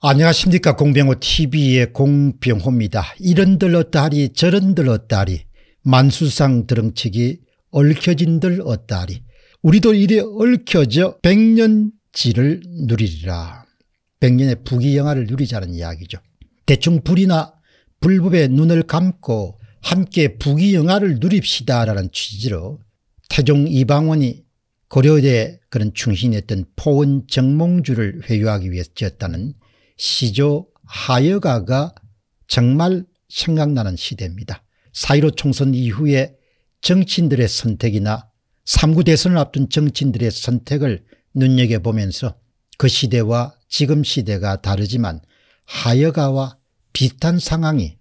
안녕하십니까 공병호TV의 공병호입니다. 이런 들 어따리 저런 들 어따리 만수상 드렁치기 얽혀진 들 어따리 우리도 이리 얽혀져 백년지를 누리리라. 백년의 부귀영화를 누리자는 이야기죠. 대충 불이나 불법의 눈을 감고 함께 부귀영화를 누립시다라는 취지로 태종 이방원이 고려대 그런 충신이었던 포원 정몽주를 회유하기 위해서 지었다는 시조 하여가가 정말 생각나는 시대입니다. 4.15 총선 이후에 정치인들의 선택이나 3구 대선을 앞둔 정치인들의 선택을 눈여겨보면서 그 시대와 지금 시대가 다르지만 하여가와 비슷한 상황이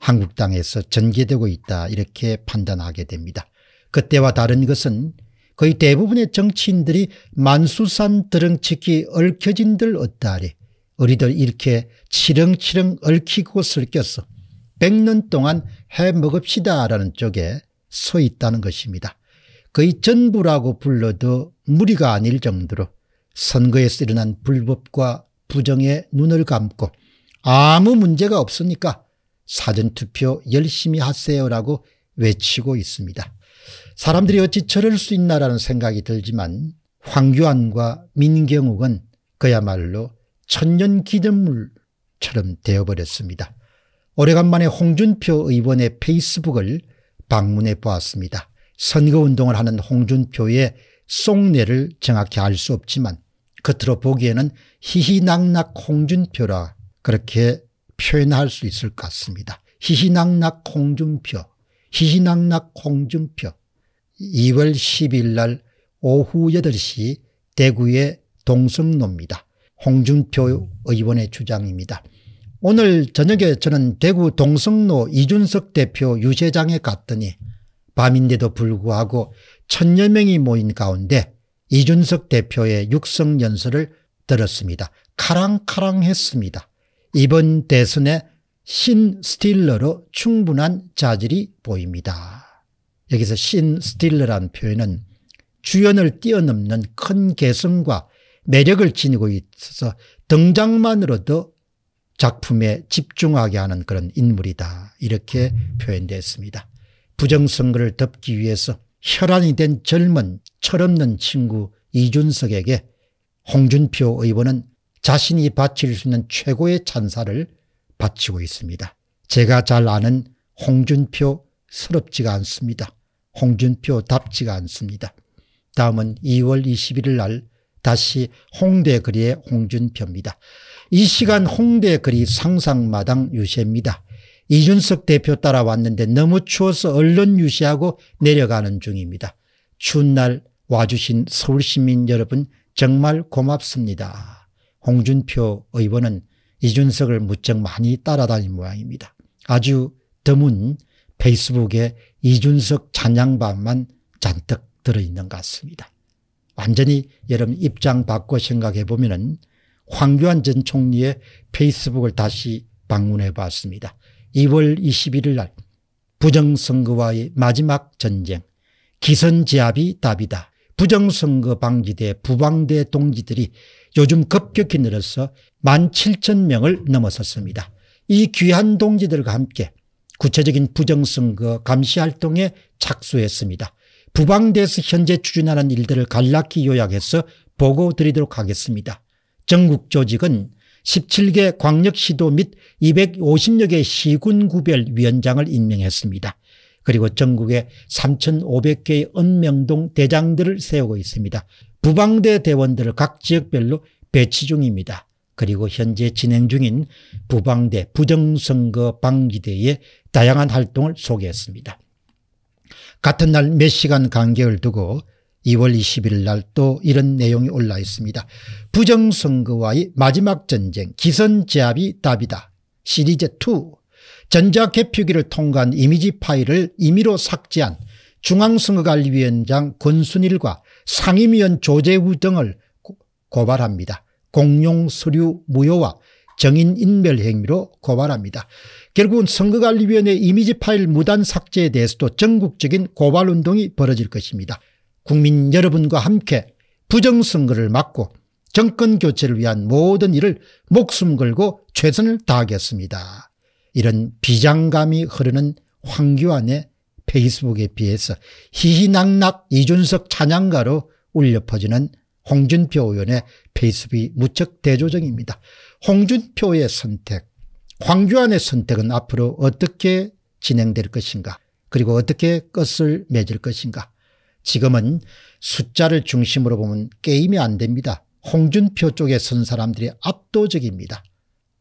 한국당에서 전개되고 있다 이렇게 판단하게 됩니다. 그때와 다른 것은 거의 대부분의 정치인들이 만수산 드렁치기 얽혀진들 어따리 우리들 이렇게 치렁치렁 얽히고 슬껴서 100년 동안 해먹읍시다라는 쪽에 서 있다는 것입니다. 거의 전부라고 불러도 무리가 아닐 정도로 선거에서 일어난 불법과 부정에 눈을 감고 아무 문제가 없으니까 사전투표 열심히 하세요라고 외치고 있습니다. 사람들이 어찌 저럴 수 있나라는 생각이 들지만 황교안과 민경욱은 그야말로 천년 기념물처럼 되어버렸습니다. 오래간만에 홍준표 의원의 페이스북을 방문해 보았습니다. 선거운동을 하는 홍준표의 속내를 정확히 알 수 없지만 겉으로 그 보기에는 희희낙낙 홍준표라 그렇게 표현할 수 있을 것 같습니다. 희희낙낙 홍준표 희희낙낙 홍준표 2월 10일 날 오후 8시 대구의 동성로입니다. 홍준표 의원의 주장입니다. 오늘 저녁에 저는 대구 동성로 이준석 대표 유세장에 갔더니 밤인데도 불구하고 천여 명이 모인 가운데 이준석 대표의 육성연설을 들었습니다. 카랑카랑했습니다. 이번 대선에 신 스틸러로 충분한 자질이 보입니다. 여기서 신 스틸러란 표현은 주연을 뛰어넘는 큰 개성과 매력을 지니고 있어서 등장만으로도 작품에 집중하게 하는 그런 인물이다 이렇게 표현됐습니다. 부정선거를 덮기 위해서 혈안이 된 젊은 철없는 친구 이준석에게 홍준표 의원은 자신이 바칠 수 있는 최고의 찬사를 바치고 있습니다. 제가 잘 아는 홍준표 서럽지가 않습니다. 홍준표 답지가 않습니다. 다음은 2월 21일 날 다시 홍대 거리의 홍준표입니다. 이 시간 홍대 거리 상상마당 유세입니다. 이준석 대표 따라왔는데 너무 추워서 얼른 유세하고 내려가는 중입니다. 추운 날 와주신 서울시민 여러분 정말 고맙습니다. 홍준표 의원은 이준석을 무척 많이 따라다닌 모양입니다. 아주 드문 페이스북에 이준석 찬양반만 잔뜩 들어있는 것 같습니다. 완전히 여러분 입장 바꿔 생각해 보면 황교안 전 총리의 페이스북을 다시 방문해 봤습니다. 2월 21일 날 부정선거와의 마지막 전쟁 기선제압이 답이다. 부정선거 방지대 부방대 동지들이 요즘 급격히 늘어서 1 7 0명을 넘어섰습니다. 이 귀한 동지들과 함께 구체적인 부정선거 감시활동에 착수했습니다. 부방대에서 현재 추진하는 일들을 간략히 요약해서 보고 드리도록 하겠습니다. 전국 조직은 17개 광역시도 및 250여 개 시군구별위원장을 임명했습니다. 그리고 전국에 3,500개의 은명동 대장들을 세우고 있습니다. 부방대 대원들을 각 지역별로 배치 중입니다. 그리고 현재 진행 중인 부방대 부정선거 방지대의 다양한 활동을 소개했습니다. 같은 날 몇 시간 간격을 두고 2월 20일 날 또 이런 내용이 올라 있습니다. 부정선거와의 마지막 전쟁 기선제압이 답이다. 시리즈2 전자개표기를 통과한 이미지 파일을 임의로 삭제한 중앙선거관리위원장 권순일과 상임위원 조재우 등을 고발합니다. 공용 서류 무효와 정인인멸 행위로 고발합니다. 결국은 선거관리위원회 이미지 파일 무단 삭제에 대해서도 전국적인 고발운동이 벌어질 것입니다. 국민 여러분과 함께 부정선거를 막고 정권교체를 위한 모든 일을 목숨 걸고 최선을 다하겠습니다. 이런 비장감이 흐르는 황교안의 페이스북에 비해서 희희낙낙 이준석 찬양가로 울려 퍼지는 홍준표 의원의 페이스비 무척 대조적입니다. 홍준표의 선택, 황교안의 선택은 앞으로 어떻게 진행될 것인가 그리고 어떻게 끝을 맺을 것인가 지금은 숫자를 중심으로 보면 게임이 안 됩니다. 홍준표 쪽에 선 사람들이 압도적입니다.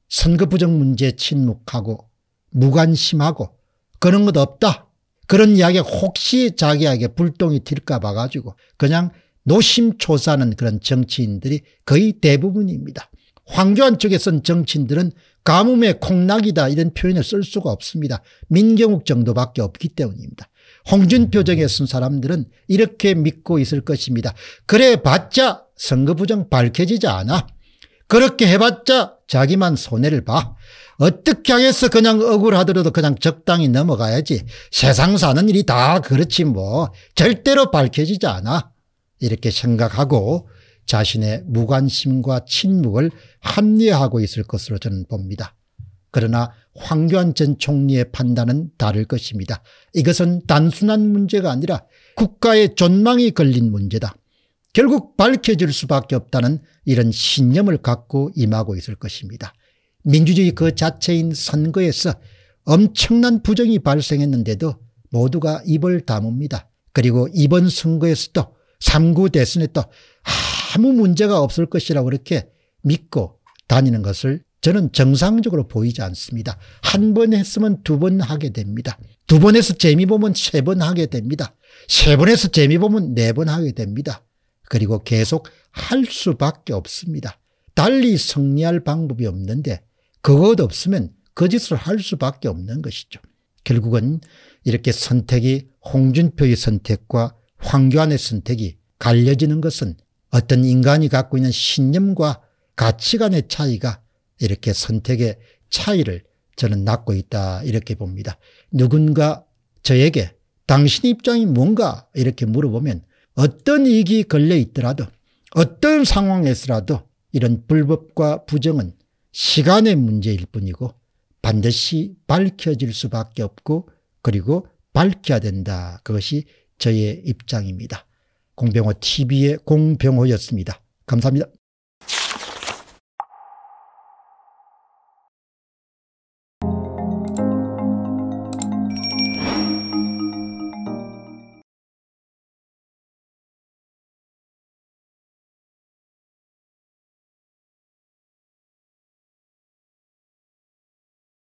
선거 부정 문제 침묵하고 무관심하고 그런 것 없다. 그런 이야기 혹시 자기에게 불똥이 튈까 봐가지고 그냥 노심초사하는 그런 정치인들이 거의 대부분입니다. 황교안 쪽에선 정치인들은 가뭄의 콩나기다 이런 표현을 쓸 수가 없습니다. 민경욱 정도밖에 없기 때문입니다. 홍준표 정에 쓴 사람들은 이렇게 믿고 있을 것입니다. 그래봤자 선거 부정 밝혀지지 않아. 그렇게 해봤자 자기만 손해를 봐. 어떻게 하겠어 그냥 억울하더라도 그냥 적당히 넘어가야지. 세상 사는 일이 다 그렇지 뭐. 절대로 밝혀지지 않아. 이렇게 생각하고 자신의 무관심과 침묵을 합리화하고 있을 것으로 저는 봅니다. 그러나 황교안 전 총리의 판단은 다를 것입니다. 이것은 단순한 문제가 아니라 국가의 전망이 걸린 문제다. 결국 밝혀질 수밖에 없다는 이런 신념을 갖고 임하고 있을 것입니다. 민주주의 그 자체인 선거에서 엄청난 부정이 발생했는데도 모두가 입을 다뭅니다. 그리고 이번 선거에서도 3구 대선에또 아무 문제가 없을 것이라고 이렇게 믿고 다니는 것을 저는 정상적으로 보이지 않습니다. 한 번 했으면 두 번 하게 됩니다. 두 번 해서 재미 보면 세 번 하게 됩니다. 세 번 해서 재미 보면 네 번 하게 됩니다. 그리고 계속 할 수밖에 없습니다. 달리 승리할 방법이 없는데 그것 없으면 거짓을 그 할 수밖에 없는 것이죠. 결국은 이렇게 선택이 홍준표의 선택과 황교안의 선택이 갈려지는 것은 어떤 인간이 갖고 있는 신념과 가치관의 차이가 이렇게 선택의 차이를 저는 낳고 있다 이렇게 봅니다. 누군가 저에게 당신 입장이 뭔가 이렇게 물어보면 어떤 이익이 걸려 있더라도 어떤 상황에서라도 이런 불법과 부정은 시간의 문제일 뿐이고 반드시 밝혀질 수밖에 없고 그리고 밝혀야 된다. 그것이 저의 입장입니다. 공병호 TV의 공병호였습니다. 감사합니다.